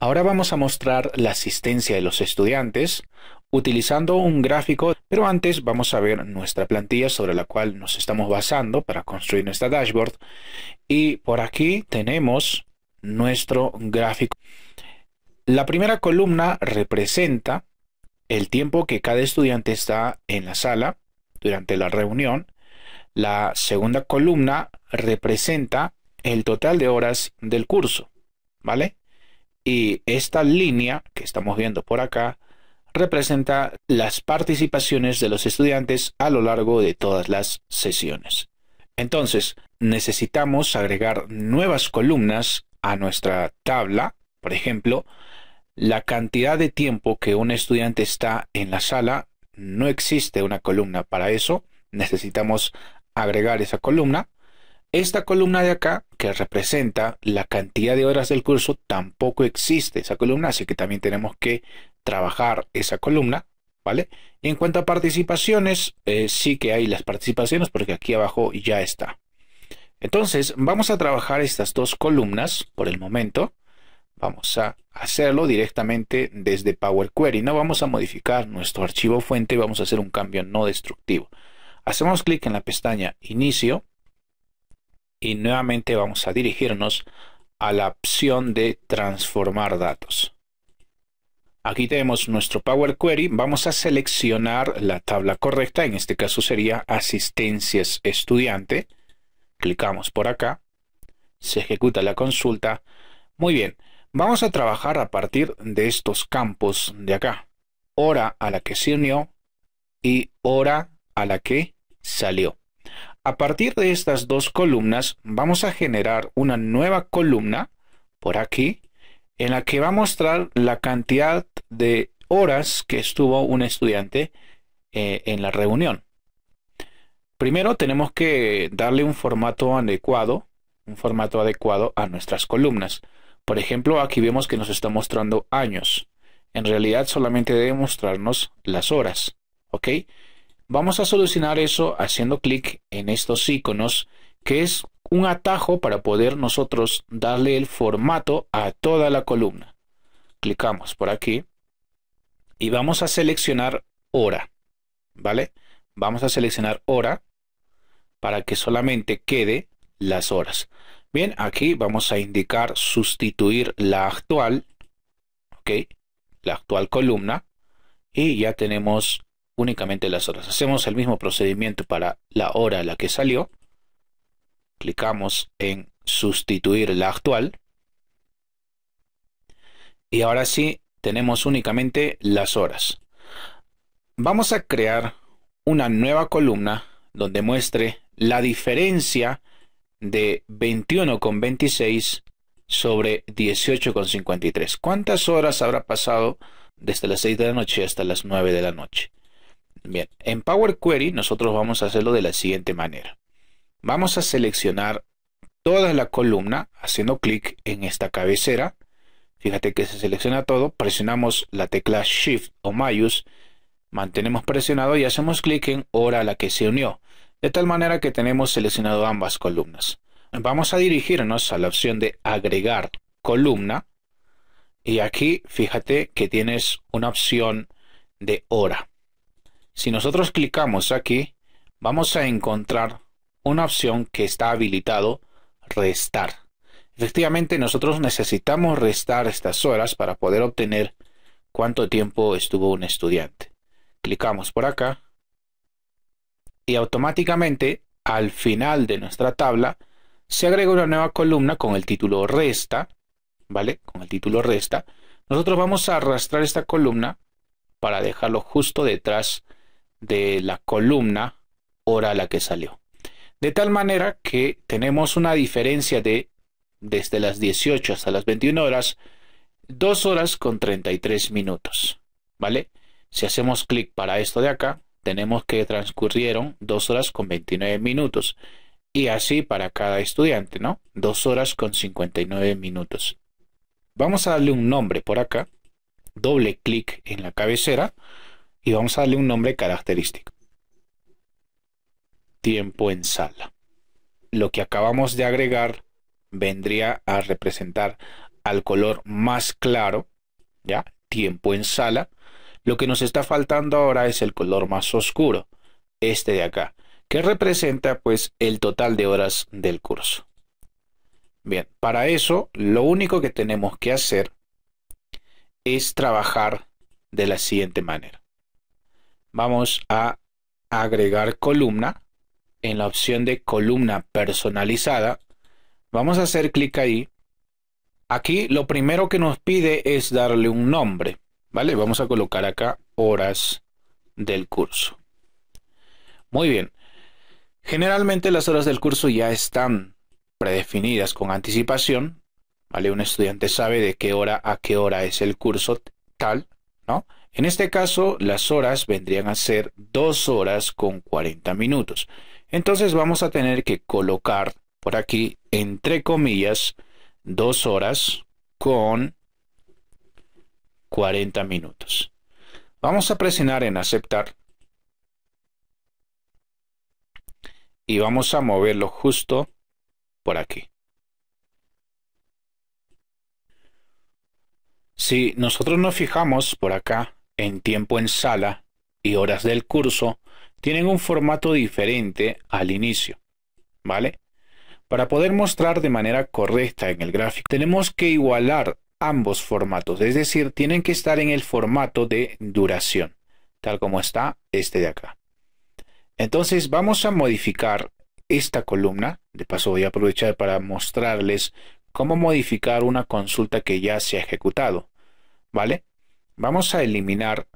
Ahora vamos a mostrar la asistencia de los estudiantes utilizando un gráfico, pero antes vamos a ver nuestra plantilla sobre la cual nos estamos basando para construir nuestra dashboard. Y por aquí tenemos nuestro gráfico. La primera columna representa el tiempo que cada estudiante está en la sala durante la reunión. La segunda columna representa el total de horas del curso, ¿vale? Y esta línea que estamos viendo por acá representa las participaciones de los estudiantes a lo largo de todas las sesiones. Entonces, necesitamos agregar nuevas columnas a nuestra tabla, por ejemplo, la cantidad de tiempo que un estudiante está en la sala, no existe una columna para eso, necesitamos agregar esa columna, esta columna de acá, que representa la cantidad de horas del curso, tampoco existe esa columna, así que también tenemos que trabajar esa columna, ¿vale? En cuanto a participaciones, eh, sí que hay las participaciones porque aquí abajo ya está. Entonces, vamos a trabajar estas dos columnas por el momento. Vamos a hacerlo directamente desde Power Query. No vamos a modificar nuestro archivo fuente, vamos a hacer un cambio no destructivo. Hacemos clic en la pestaña Inicio y nuevamente vamos a dirigirnos a la opción de transformar datos. Aquí tenemos nuestro Power Query. Vamos a seleccionar la tabla correcta. En este caso sería asistencias estudiante. Clicamos por acá. Se ejecuta la consulta. Muy bien. Vamos a trabajar a partir de estos campos de acá. Hora a la que se unió y hora a la que salió. A partir de estas dos columnas vamos a generar una nueva columna por aquí en la que va a mostrar la cantidad de horas que estuvo un estudiante eh, en la reunión. Primero tenemos que darle un formato adecuado, un formato adecuado a nuestras columnas. Por ejemplo, aquí vemos que nos está mostrando años. En realidad solamente debe mostrarnos las horas. ¿Ok? Vamos a solucionar eso haciendo clic en estos iconos, que es un atajo para poder nosotros darle el formato a toda la columna. Clicamos por aquí y vamos a seleccionar hora, ¿vale? Vamos a seleccionar hora para que solamente quede las horas. Bien, aquí vamos a indicar sustituir la actual, ¿ok? La actual columna y ya tenemos únicamente las horas. Hacemos el mismo procedimiento para la hora a la que salió. Clicamos en sustituir la actual. Y ahora sí tenemos únicamente las horas. Vamos a crear una nueva columna donde muestre la diferencia de con 21,26 sobre con 18,53. ¿Cuántas horas habrá pasado desde las 6 de la noche hasta las 9 de la noche? Bien, en Power Query nosotros vamos a hacerlo de la siguiente manera. Vamos a seleccionar toda la columna haciendo clic en esta cabecera. Fíjate que se selecciona todo, presionamos la tecla Shift o Mayus, mantenemos presionado y hacemos clic en hora a la que se unió, de tal manera que tenemos seleccionado ambas columnas. Vamos a dirigirnos a la opción de agregar columna y aquí fíjate que tienes una opción de hora. Si nosotros clicamos aquí, vamos a encontrar una opción que está habilitado restar. Efectivamente, nosotros necesitamos restar estas horas para poder obtener cuánto tiempo estuvo un estudiante. Clicamos por acá y automáticamente al final de nuestra tabla se agrega una nueva columna con el título resta, ¿vale? Con el título resta. Nosotros vamos a arrastrar esta columna para dejarlo justo detrás de la columna hora a la que salió. De tal manera que tenemos una diferencia de desde las 18 hasta las 21 horas, 2 horas con 33 minutos. ¿Vale? Si hacemos clic para esto de acá, tenemos que transcurrieron 2 horas con 29 minutos. Y así para cada estudiante, ¿no? 2 horas con 59 minutos. Vamos a darle un nombre por acá. Doble clic en la cabecera y vamos a darle un nombre característico. Tiempo en sala. Lo que acabamos de agregar vendría a representar al color más claro, ¿ya? Tiempo en sala. Lo que nos está faltando ahora es el color más oscuro, este de acá, que representa pues el total de horas del curso. Bien, para eso lo único que tenemos que hacer es trabajar de la siguiente manera vamos a agregar columna. En la opción de columna personalizada, vamos a hacer clic ahí. Aquí lo primero que nos pide es darle un nombre, ¿vale? Vamos a colocar acá horas del curso. Muy bien. Generalmente las horas del curso ya están predefinidas con anticipación, ¿vale? Un estudiante sabe de qué hora a qué hora es el curso tal, ¿no? En este caso, las horas vendrían a ser 2 horas con 40 minutos. Entonces vamos a tener que colocar por aquí, entre comillas, 2 horas con 40 minutos. Vamos a presionar en aceptar. Y vamos a moverlo justo por aquí. Si nosotros nos fijamos por acá, en tiempo en sala y horas del curso tienen un formato diferente al inicio, ¿vale? Para poder mostrar de manera correcta en el gráfico, tenemos que igualar ambos formatos, es decir, tienen que estar en el formato de duración, tal como está este de acá. Entonces vamos a modificar esta columna, de paso voy a aprovechar para mostrarles cómo modificar una consulta que ya se ha ejecutado, ¿vale? Vamos a eliminar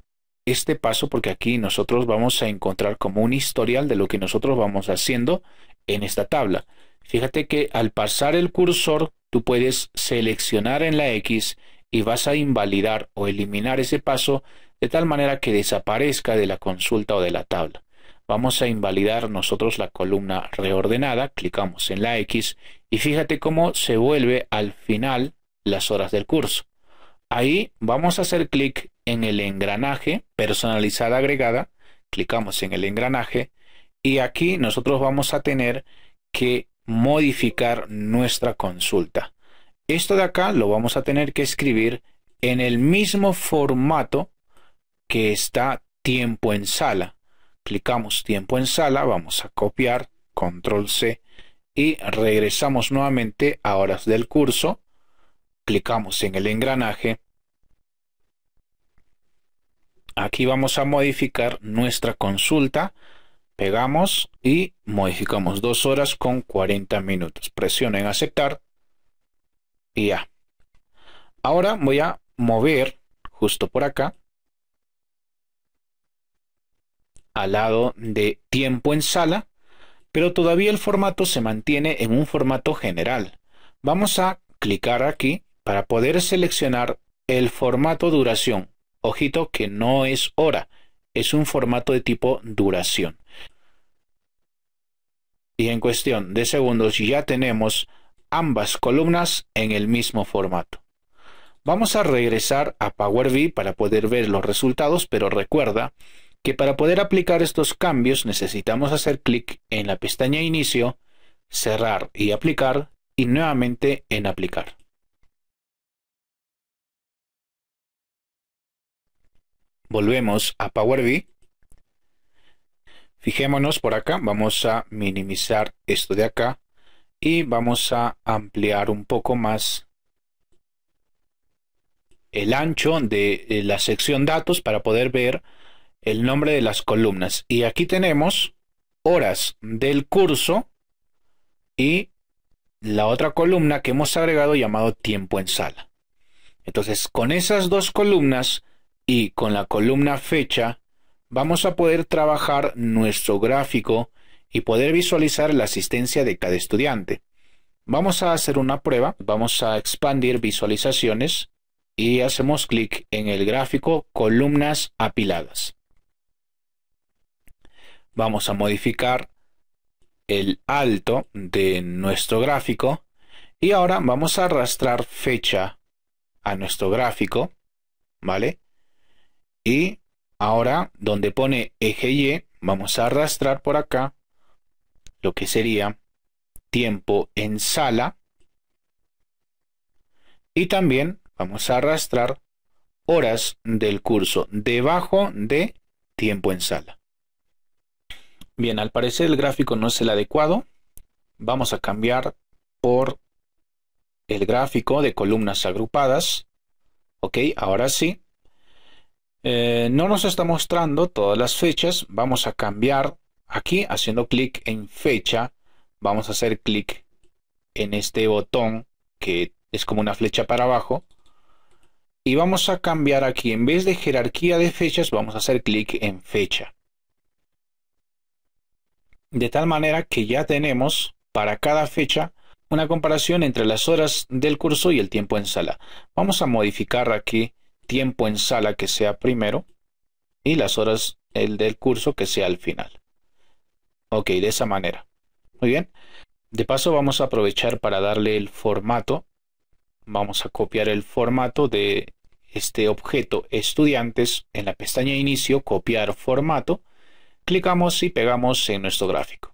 este paso porque aquí nosotros vamos a encontrar como un historial de lo que nosotros vamos haciendo en esta tabla. Fíjate que al pasar el cursor tú puedes seleccionar en la X y vas a invalidar o eliminar ese paso de tal manera que desaparezca de la consulta o de la tabla. Vamos a invalidar nosotros la columna reordenada, clicamos en la X y fíjate cómo se vuelve al final las horas del curso. Ahí vamos a hacer clic en el engranaje personalizada agregada, clicamos en el engranaje y aquí nosotros vamos a tener que modificar nuestra consulta. Esto de acá lo vamos a tener que escribir en el mismo formato que está tiempo en sala. Clicamos tiempo en sala, vamos a copiar, control C y regresamos nuevamente a horas del curso clicamos en el engranaje, aquí vamos a modificar nuestra consulta, pegamos y modificamos 2 horas con 40 minutos. en aceptar y ya. Ahora voy a mover justo por acá al lado de tiempo en sala, pero todavía el formato se mantiene en un formato general. Vamos a clicar aquí para poder seleccionar el formato duración. Ojito que no es hora, es un formato de tipo duración. Y en cuestión de segundos ya tenemos ambas columnas en el mismo formato. Vamos a regresar a Power BI para poder ver los resultados, pero recuerda que para poder aplicar estos cambios necesitamos hacer clic en la pestaña Inicio, cerrar y aplicar y nuevamente en aplicar. Volvemos a Power BI. Fijémonos por acá, vamos a minimizar esto de acá y vamos a ampliar un poco más el ancho de eh, la sección datos para poder ver el nombre de las columnas. Y aquí tenemos horas del curso y la otra columna que hemos agregado llamado tiempo en sala. Entonces, con esas dos columnas y con la columna fecha vamos a poder trabajar nuestro gráfico y poder visualizar la asistencia de cada estudiante. Vamos a hacer una prueba, vamos a expandir visualizaciones y hacemos clic en el gráfico columnas apiladas. Vamos a modificar el alto de nuestro gráfico y ahora vamos a arrastrar fecha a nuestro gráfico, ¿vale? y ahora donde pone eje Y vamos a arrastrar por acá lo que sería tiempo en sala y también vamos a arrastrar horas del curso debajo de tiempo en sala. Bien, al parecer el gráfico no es el adecuado. Vamos a cambiar por el gráfico de columnas agrupadas. Ok, ahora sí. Eh, no nos está mostrando todas las fechas. Vamos a cambiar aquí haciendo clic en fecha. Vamos a hacer clic en este botón que es como una flecha para abajo. Y vamos a cambiar aquí. En vez de jerarquía de fechas, vamos a hacer clic en fecha. De tal manera que ya tenemos para cada fecha una comparación entre las horas del curso y el tiempo en sala. Vamos a modificar aquí tiempo en sala que sea primero y las horas el del curso que sea al final. Ok, de esa manera. Muy bien. De paso vamos a aprovechar para darle el formato. Vamos a copiar el formato de este objeto estudiantes en la pestaña inicio, copiar formato. Clicamos y pegamos en nuestro gráfico.